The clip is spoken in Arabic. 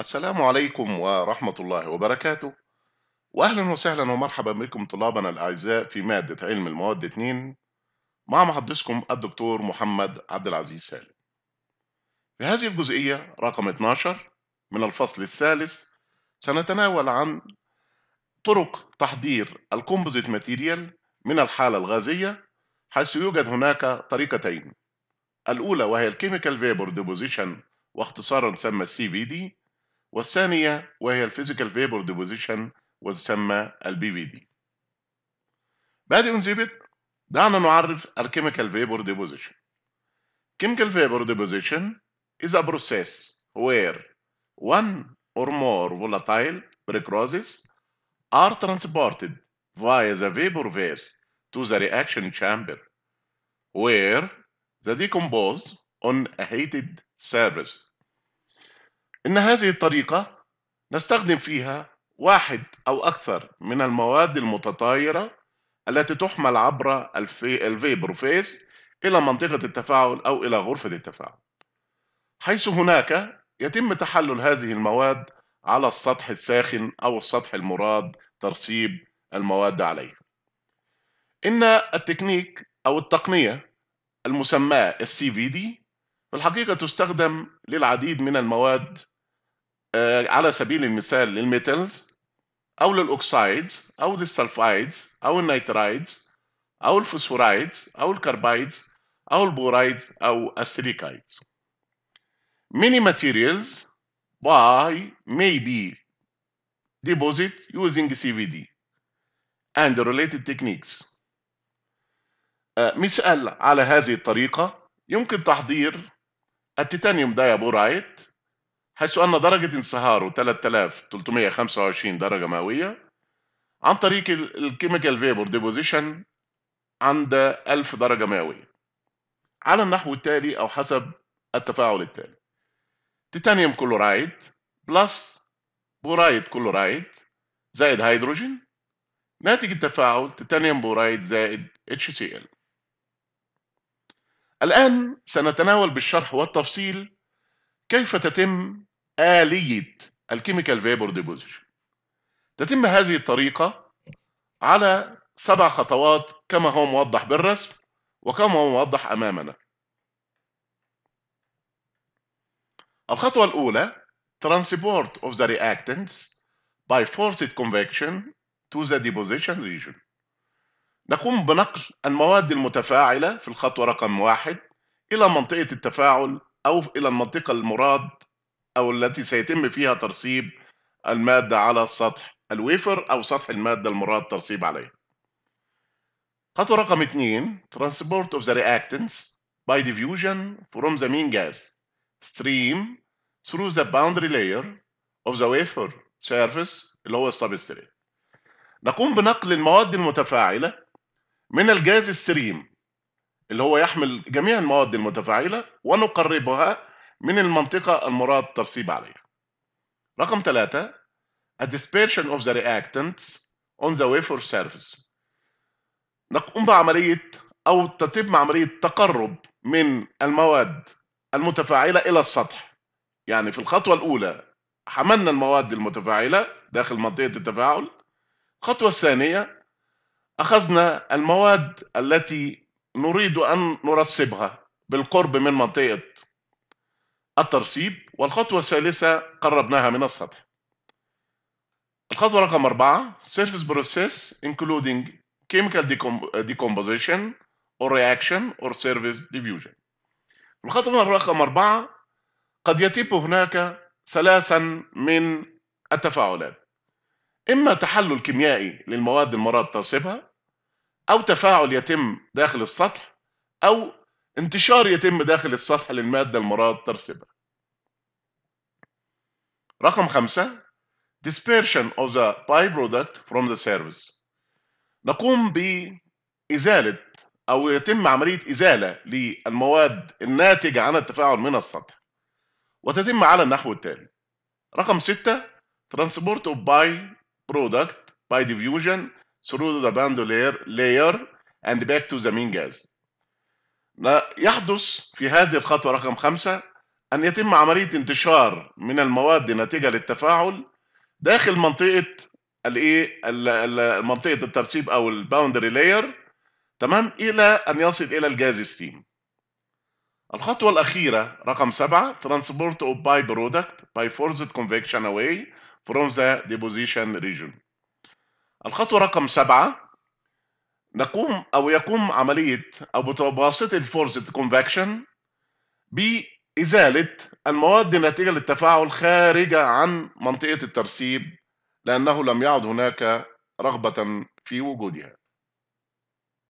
السلام عليكم ورحمة الله وبركاته وأهلا وسهلا ومرحبا بكم طلابنا الأعزاء في مادة علم المواد 2 مع محدثكم الدكتور محمد عبد العزيز سالم في هذه الجزئية رقم 12 من الفصل الثالث سنتناول عن طرق تحضير الكومبوزيت ماتيريال من الحالة الغازية حيث يوجد هناك طريقتين الأولى وهي الكيميكال فيبر ديبوزيشن واختصارا تسمى CVD بي دي والثانية وهي الفيزيكال فيبر ديبوزيشن وتسمى البي في دي بادئ ذبت دعنا نعرف الكيميكال فيبر ديبوزيشن chemical vapor deposition is a process where one or more volatile precursors are transported via the vapor vase to the reaction chamber, where they decompose on a heated surface إن هذه الطريقة نستخدم فيها واحد أو أكثر من المواد المتطايرة التي تحمل عبر الفيبروفيز إلى منطقة التفاعل أو إلى غرفة التفاعل حيث هناك يتم تحلل هذه المواد على السطح الساخن أو السطح المراد ترسيب المواد عليه إن التكنيك أو التقنية المسماة CVD في الحقيقة تستخدم للعديد من المواد آه، على سبيل المثال للميتالز أو للأوكسايدز أو للسلفايدز أو النيترايدز أو الفوسفورايدز أو الكربايدز أو البورايدز أو السيليكايدز. Many materials by may be deposit using CVD and related techniques. آه، مثال على هذه الطريقة يمكن تحضير التيتانيوم دايابورايت حيث أن درجة انصهاره 3325 درجة مئوية عن طريق الكيميكال فيبر ديبوزيشن عند 1000 درجة مئوية على النحو التالي أو حسب التفاعل التالي تيتانيوم كلورايد بلس بورايد كلورايد زائد هيدروجين ناتج التفاعل تيتانيوم بورايد زائد HCl الآن سنتناول بالشرح والتفصيل كيف تتم آلية الكيميكال فيبر ديبوزيشن تتم هذه الطريقة على سبع خطوات كما هو موضح بالرسم وكما هو موضح أمامنا الخطوة الأولى transport of the reactants by forced convection to the deposition region نقوم بنقل المواد المتفاعلة في الخطوة رقم واحد إلى منطقة التفاعل أو إلى المنطقة المراد أو التي سيتم فيها ترسيب المادة على سطح الويفر أو سطح المادة المراد ترسيب عليه. خطوة رقم اثنين transport of the reactants by diffusion from the mean gas stream through the boundary layer of the wafer surface اللي هو السبستريت. نقوم بنقل المواد المتفاعلة من الجاز السريم اللي هو يحمل جميع المواد المتفاعلة ونقربها من المنطقة المراد الترسيب عليها. رقم ثلاثة a dispersion of the reactants on the wafer surface نقوم بعملية أو تتم عملية تقرب من المواد المتفاعلة إلى السطح يعني في الخطوة الأولى حملنا المواد المتفاعلة داخل منطقة التفاعل الخطوة الثانية أخذنا المواد التي نريد أن نرسبها بالقرب من منطقة الترسيب والخطوة الثالثة قربناها من السطح الخطوة رقم أربعة surface process including chemical decomposition or reaction or surface diffusion الخطوة رقم أربعة قد يتم هناك ثلاثا من التفاعلات إما تحلل كيميائي للمواد المراد ترسبها أو تفاعل يتم داخل السطح أو انتشار يتم داخل السطح للمادة المراد ترسبها رقم خمسة dispersion of the byproduct from the service نقوم بإزالة أو يتم عملية إزالة للمواد الناتجة عن التفاعل من السطح وتتم على النحو التالي رقم ستة transport of by product by diffusion through the bandolier layer, layer and back to the main gas. يحدث في هذه الخطوة رقم خمسة أن يتم عملية انتشار من المواد ناتجة للتفاعل داخل منطقة الايه منطقة الترسيب أو الباوندري لاير تمام إلى أن يصل إلى الجاز ستيم. الخطوة الأخيرة رقم سبعة transport of by product by forced convection away from the deposition region. الخطوة رقم سبعة نقوم أو يقوم عملية أو بواسطة الفورسد كونفكشن بإزالة المواد الناتجة للتفاعل خارجة عن منطقة الترسيب لأنه لم يعد هناك رغبة في وجودها